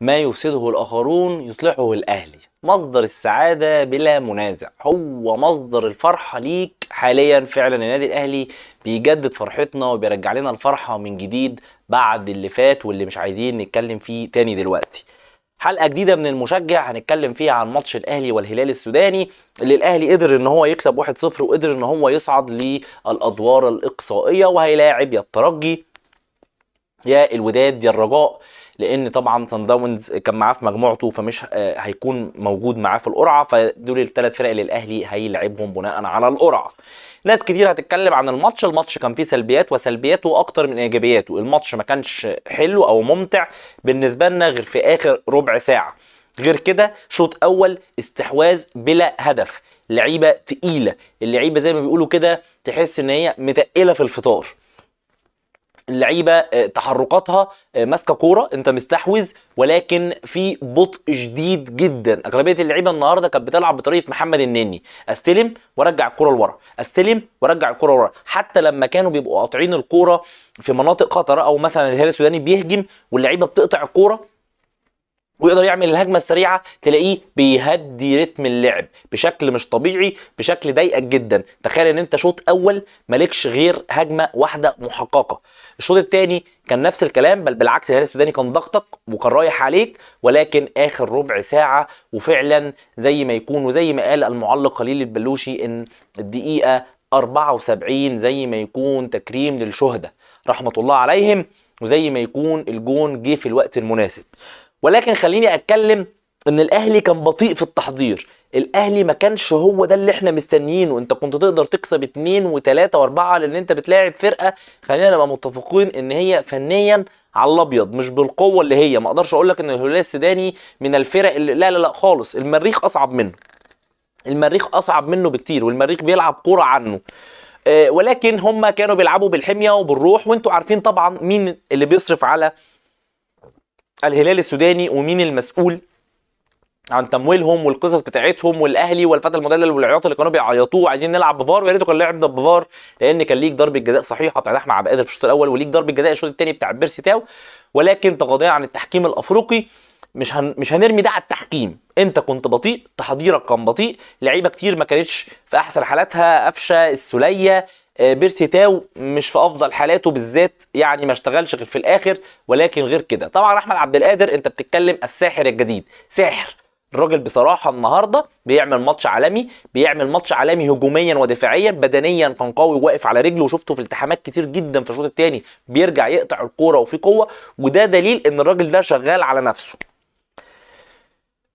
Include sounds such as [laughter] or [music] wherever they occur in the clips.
ما يفسده الآخرون يصلحه الأهلي مصدر السعادة بلا منازع هو مصدر الفرحة ليك حاليا فعلا النادي الأهلي بيجدد فرحتنا وبيرجع لنا الفرحة من جديد بعد اللي فات واللي مش عايزين نتكلم فيه تاني دلوقتي حلقه جديده من المشجع هنتكلم فيها عن ماتش الاهلي والهلال السوداني اللي الاهلي قدر ان هو يكسب 1-0 وقدر ان هو يصعد للادوار الاقصائيه وهيلاعب يا الترجي يا الوداد يا الرجاء لان طبعا سان داونز كان معاه في مجموعته فمش آه، هيكون موجود معاه في القرعه فدول الثلاث فرق اللي الاهلي هيلعبهم بناء على القرعه ناس كتير هتتكلم عن الماتش الماتش كان فيه سلبيات وسلبياته اكتر من ايجابياته الماتش ما كانش حلو او ممتع بالنسبه لنا غير في اخر ربع ساعه غير كده شوط اول استحواذ بلا هدف لعيبه تقيله اللعيبه زي ما بيقولوا كده تحس ان هي متقله في الفطار اللعيبه آه، تحركاتها آه، ماسكه كوره انت مستحوذ ولكن في بطء شديد جدا اغلبيه اللعيبه النهارده كانت بتلعب بطريقه محمد النني استلم وارجع الكوره لورا استلم وارجع الكوره لورا حتى لما كانوا بيبقوا قاطعين الكوره في مناطق خطره او مثلا الهلال السوداني بيهجم واللعيبه بتقطع الكوره ويقدر يعمل الهجمه السريعه تلاقيه بيهدي رتم اللعب بشكل مش طبيعي بشكل ضايقك جدا تخيل ان انت شوط اول مالكش غير هجمه واحده محققه الشوط الثاني كان نفس الكلام بل بالعكس الهلال السوداني كان ضغطك وكان رايح عليك ولكن اخر ربع ساعه وفعلا زي ما يكون وزي ما قال المعلق خليل البلوشي ان الدقيقه 74 زي ما يكون تكريم للشهداء رحمه الله عليهم وزي ما يكون الجون جه في الوقت المناسب ولكن خليني اتكلم ان الاهلي كان بطيء في التحضير الاهلي ما كانش هو ده اللي احنا مستنيينه انت كنت تقدر تكسب اتنين وتلاته واربعه لان انت بتلاعب فرقه خلينا نبقى متفقين ان هي فنيا على الابيض مش بالقوه اللي هي ما اقدرش اقول لك ان الهلال السوداني من الفرق اللي لا لا لا خالص المريخ اصعب منه المريخ اصعب منه بكتير والمريخ بيلعب كوره عنه آه، ولكن هم كانوا بيلعبوا بالحميه وبالروح وانتوا عارفين طبعا مين اللي بيصرف على الهلال السوداني ومين المسؤول عن تمويلهم والقصص بتاعتهم والاهلي والفتى المدلل والعياط اللي كانوا بيعيطوه عايزين نلعب بفار ويا ريته كان لعب بفار لان كان ليك ضربه جزاء صحيحه بتاع احمد عبد القادر في الشوط الاول وليك ضربه جزاء الشوط الثاني بتاع بيرسي تاو ولكن تغاضيا عن التحكيم الافريقي مش هن... مش هنرمي ده على التحكيم انت كنت بطيء تحضيرك كان بطيء لعيبه كتير ما كانتش في احسن حالاتها قفشه السوليه آه، بيرسي تاو مش في افضل حالاته بالذات يعني ما اشتغلش غير في الاخر ولكن غير كده طبعا احمد عبد القادر انت بتتكلم الساحر الجديد ساحر الراجل بصراحة النهاردة بيعمل ماتش عالمي بيعمل ماتش عالمي هجوميا ودفاعيا بدنيا كان قوي واقف على رجله وشفته في التحامات كتير جدا في الشوط الثاني بيرجع يقطع الكورة وفي قوة وده دليل ان الراجل ده شغال على نفسه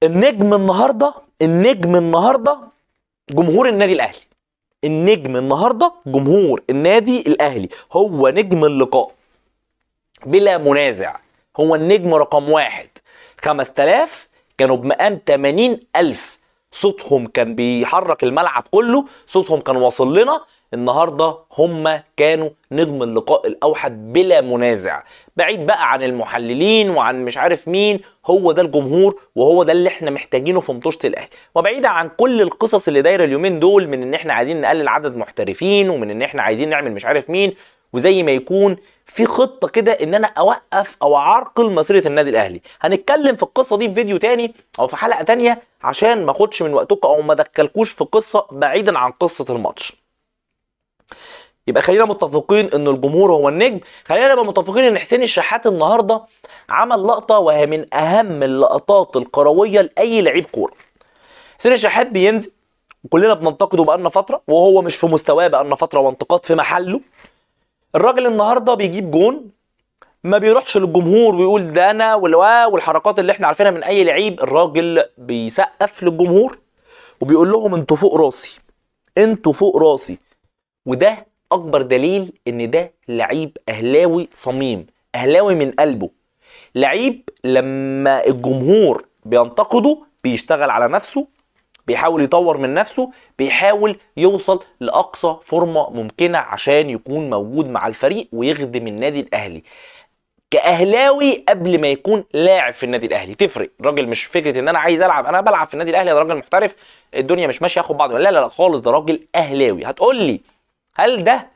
النجم النهاردة النجم النهاردة جمهور النادي الاهلي النجم النهارده جمهور النادي الاهلي هو نجم اللقاء بلا منازع هو النجم رقم واحد 5000 كانوا بمقام 80 ألف صوتهم كان بيحرك الملعب كله صوتهم كان واصل لنا النهارده هم كانوا نجم اللقاء الاوحد بلا منازع بعيد بقى عن المحللين وعن مش عارف مين هو ده الجمهور وهو ده اللي احنا محتاجينه في مطوشه الاهلي وبعيدا عن كل القصص اللي دايره اليومين دول من ان احنا عايزين نقلل عدد محترفين ومن ان احنا عايزين نعمل مش عارف مين وزي ما يكون في خطه كده ان انا اوقف او اعرقل مسيره النادي الاهلي هنتكلم في القصه دي في فيديو تاني او في حلقه تانيه عشان ما اخدش من وقتكم او ما ادخلكوش في قصه بعيدا عن قصه الماتش يبقى خلينا متفقين ان الجمهور هو النجم خلينا نبقى متفقين ان حسين الشحات النهارده عمل لقطه وهي من اهم اللقطات الكرويه لاي لعيب كوره حسين الشحات بينزل وكلنا بننتقده بقالنا فتره وهو مش في مستواه بقالنا فتره وانتقاد في محله الراجل النهارده بيجيب جون ما بيروحش للجمهور ويقول ده انا والحركات اللي احنا عارفينها من اي لعيب الراجل بيسقف للجمهور وبيقول لهم انتوا فوق راسي انتوا فوق راسي وده اكبر دليل ان ده لعيب اهلاوي صميم اهلاوي من قلبه لعيب لما الجمهور بينتقده بيشتغل على نفسه بيحاول يطور من نفسه بيحاول يوصل لاقصى فورمه ممكنه عشان يكون موجود مع الفريق ويخدم النادي الاهلي كاهلاوي قبل ما يكون لاعب في النادي الاهلي تفرق الراجل مش فكره ان انا عايز العب انا بلعب في النادي الاهلي ده راجل محترف الدنيا مش ماشيه اخد بعض لا لا لا خالص ده راجل اهلاوي هتقول لي هل ده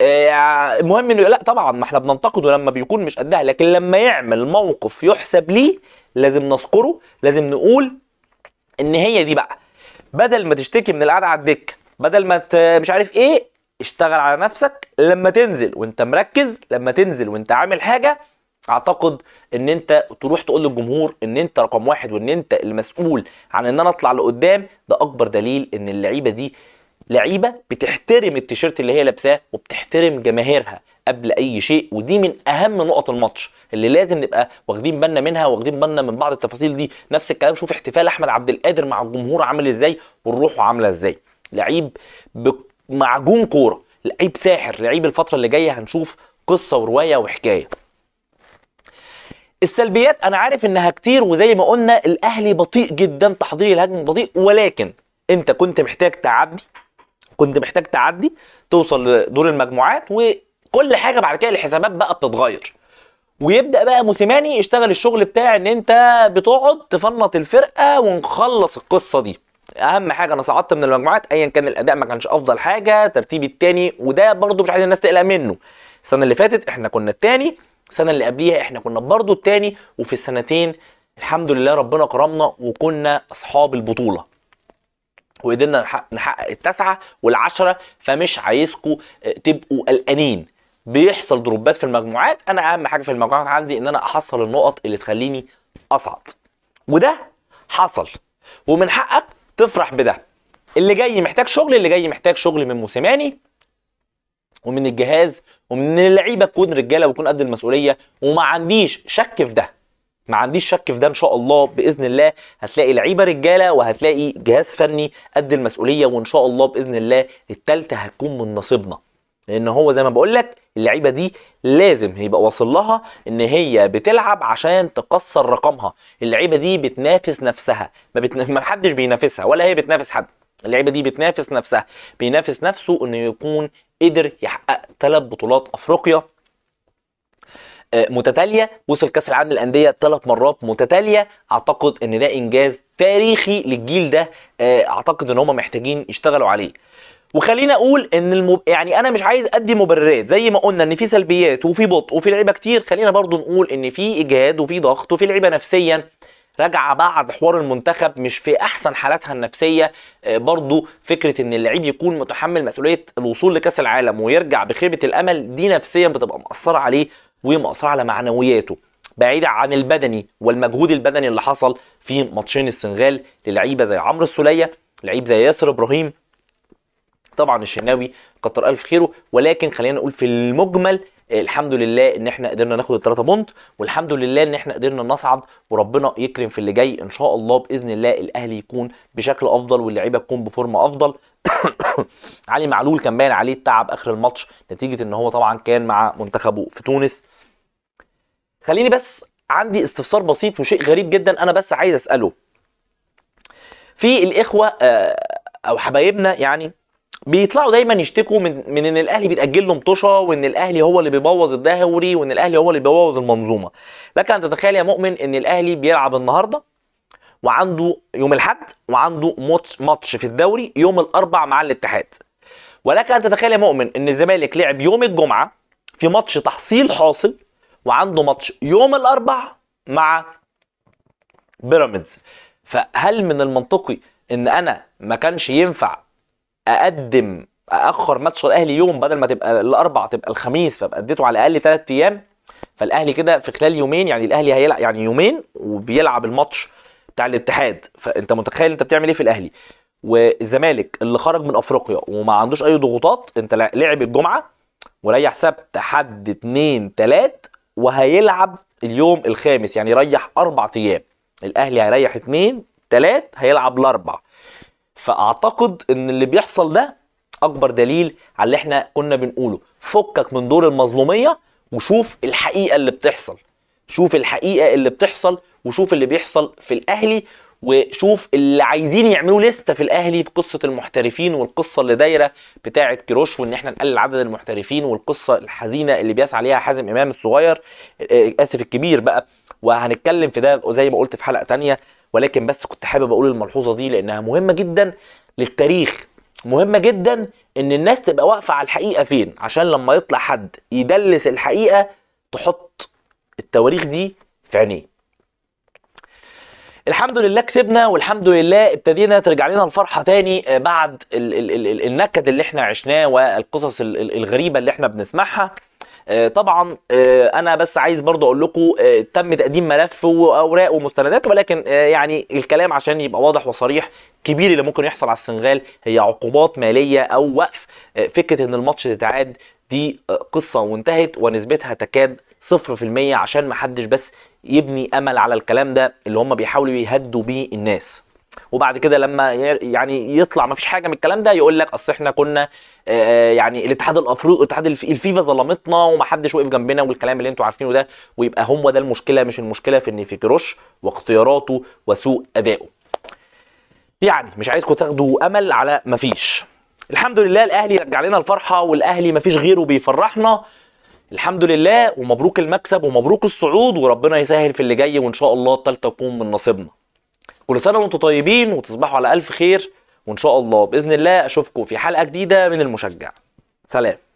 آه، مهم انه لا طبعا ما احنا بننتقده لما بيكون مش قدها لكن لما يعمل موقف يحسب ليه لازم نذكره لازم نقول ان هي دي بقى بدل ما تشتكي من القعده على الدكه بدل ما مش عارف ايه اشتغل على نفسك لما تنزل وانت مركز لما تنزل وانت عامل حاجه اعتقد ان انت تروح تقول للجمهور ان انت رقم واحد وان انت المسؤول عن ان انا اطلع لقدام ده اكبر دليل ان اللعيبه دي لعيبه بتحترم التيشيرت اللي هي لابساه وبتحترم جماهيرها قبل اي شيء ودي من اهم نقط الماتش اللي لازم نبقى واخدين بالنا منها واخدين بالنا من بعض التفاصيل دي نفس الكلام شوف احتفال احمد عبد القادر مع الجمهور عامل ازاي وروحه عامله ازاي لعيب معجون كوره لعيب ساحر لعيب الفتره اللي جايه هنشوف قصه وروايه وحكايه السلبيات انا عارف انها كتير وزي ما قلنا الاهلي بطيء جدا تحضير الهجمه بطيء ولكن انت كنت محتاج تعدي كنت محتاج تعدي توصل لدور المجموعات وكل حاجه بعد كده الحسابات بقى بتتغير ويبدا بقى موسيماني يشتغل الشغل بتاع ان انت بتقعد تفنط الفرقه ونخلص القصه دي اهم حاجه انا صعدت من المجموعات ايا كان الاداء ما كانش افضل حاجه ترتيبي التاني وده برضو مش عايز الناس تقلق منه السنه اللي فاتت احنا كنا التاني السنه اللي قبليها احنا كنا برضو التاني وفي السنتين الحمد لله ربنا كرمنا وكنا اصحاب البطوله وقدرنا نحقق التسعه والعشره فمش عايزكم آه، تبقوا قلقانين بيحصل دروبات في المجموعات انا اهم حاجه في المجموعات عندي ان انا احصل النقط اللي تخليني اصعد وده حصل ومن حقك تفرح بده اللي جاي محتاج شغل اللي جاي محتاج شغل من موسيماني ومن الجهاز ومن اللعيبه تكون رجاله وتكون قد المسؤوليه وما عنديش شك في ده ما عنديش شك في ده ان شاء الله باذن الله هتلاقي لعيبه رجاله وهتلاقي جهاز فني قد المسؤوليه وان شاء الله باذن الله الثالثه هتكون من نصيبنا لان هو زي ما بقول لك اللعيبه دي لازم هيبقى واصل لها ان هي بتلعب عشان تكسر رقمها اللعيبه دي بتنافس نفسها ما, بتنا... ما حدش بينافسها ولا هي بتنافس حد اللعيبه دي بتنافس نفسها بينافس نفسه انه يكون قدر يحقق ثلاث بطولات افريقيا آه، متتاليه وصل كاس العالم للانديه ثلاث مرات متتاليه اعتقد ان ده انجاز تاريخي للجيل ده آه، اعتقد ان هم محتاجين يشتغلوا عليه وخلينا اقول ان المب... يعني انا مش عايز ادي مبررات زي ما قلنا ان في سلبيات وفي بطء وفي لعيبه كتير خلينا برضو نقول ان في اجهاد وفي ضغط وفي لعيبه نفسيا راجعه بعد حوار المنتخب مش في احسن حالاتها النفسيه آه، برضو فكره ان اللعيب يكون متحمل مسؤوليه الوصول لكاس العالم ويرجع بخيبه الامل دي نفسيا بتبقى مأثره عليه ومأثرة على معنوياته بعيدة عن البدني والمجهود البدني اللي حصل في ماتشين السنغال للعيبة زي عمرو السولية لعيب زي ياسر إبراهيم طبعا الشناوي كتر ألف خيره ولكن خلينا نقول في المجمل الحمد لله ان احنا قدرنا ناخد الثلاثه بونت والحمد لله ان احنا قدرنا نصعد وربنا يكرم في اللي جاي ان شاء الله باذن الله الاهلي يكون بشكل افضل واللعيبه تكون بفورمه افضل [coughs] علي معلول كان باين عليه التعب اخر الماتش نتيجه ان هو طبعا كان مع منتخبه في تونس خليني بس عندي استفسار بسيط وشيء غريب جدا انا بس عايز اساله في الاخوه آه، او حبايبنا يعني بيطلعوا دايما يشتكوا من من ان الاهلي بيتاجل له مطوشه وان الاهلي هو اللي بيبوظ الدوري وان الاهلي هو اللي بيبوظ المنظومه لك ان تتخيل يا مؤمن ان الاهلي بيلعب النهارده وعنده يوم الاحد وعنده ماتش ماتش في الدوري يوم الاربع مع الاتحاد ولك ان تتخيل يا مؤمن ان الزمالك لعب يوم الجمعه في ماتش تحصيل حاصل وعنده ماتش يوم الاربع مع بيراميدز فهل من المنطقي ان انا ما كانش ينفع اقدم اخر ماتش الاهلي يوم بدل ما تبقى الاربع تبقى الخميس فابقى اديته على الاقل ثلاث ايام فالاهلي كده في خلال يومين يعني الاهلي هيلعب يعني يومين وبيلعب الماتش بتاع الاتحاد فانت متخيل انت بتعمل ايه في الاهلي والزمالك اللي خرج من افريقيا وما عندوش اي ضغوطات انت لعب الجمعه وريح سبت حد اثنين ثلاث وهيلعب اليوم الخامس يعني ريح اربع ايام الاهلي هيريح اثنين ثلاث هيلعب الاربع فاعتقد ان اللي بيحصل ده اكبر دليل على اللي احنا كنا بنقوله فكك من دور المظلوميه وشوف الحقيقه اللي بتحصل شوف الحقيقه اللي بتحصل وشوف اللي بيحصل في الاهلي وشوف اللي عايزين يعملوا لسه في الاهلي بقصه المحترفين والقصه اللي دايره بتاعه كيروش وان احنا نقلل عدد المحترفين والقصه الحزينه اللي بيسعى ليها حازم امام الصغير آه، آه، اسف الكبير بقى وهنتكلم في ده زي ما قلت في حلقه تانية ولكن بس كنت حابب اقول الملحوظه دي لانها مهمه جدا للتاريخ مهمه جدا ان الناس تبقى واقفه على الحقيقه فين عشان لما يطلع حد يدلس الحقيقه تحط التواريخ دي في عينيه الحمد لله كسبنا والحمد لله ابتدينا ترجع لنا الفرحه تاني آه، بعد النكد اللي احنا عشناه والقصص الغريبه اللي احنا بنسمعها آه، طبعا آه، انا بس عايز برضو اقول لكم آه، تم تقديم ملف واوراق ومستندات ولكن يعني الكلام عشان يبقى واضح وصريح كبير اللي ممكن يحصل على السنغال هي عقوبات ماليه او وقف فكره ان الماتش تتعاد دي قصه وانتهت ونسبتها تكاد 0% عشان ما حدش بس يبني امل على الكلام ده اللي هم بيحاولوا يهدوا بيه الناس وبعد كده لما يعني يطلع ما فيش حاجه من الكلام ده يقول لك اصل احنا كنا يعني الاتحاد الافريقي الاتحاد الفيفا ظلمتنا ومحدش وقف جنبنا والكلام اللي انتوا عارفينه ده ويبقى هم ده المشكله مش المشكله في ان في كروش واختياراته وسوء ادائه يعني مش عايزكم تاخدوا امل على ما فيش الحمد لله الاهلي رجع لنا الفرحه والاهلي ما فيش غيره بيفرحنا الحمد لله ومبروك المكسب ومبروك الصعود وربنا يسهل في اللي جاي وان شاء الله الثالثه تكون من نصيبنا كل سنه وانتم طيبين وتصبحوا على الف خير وان شاء الله باذن الله اشوفكم في حلقه جديده من المشجع سلام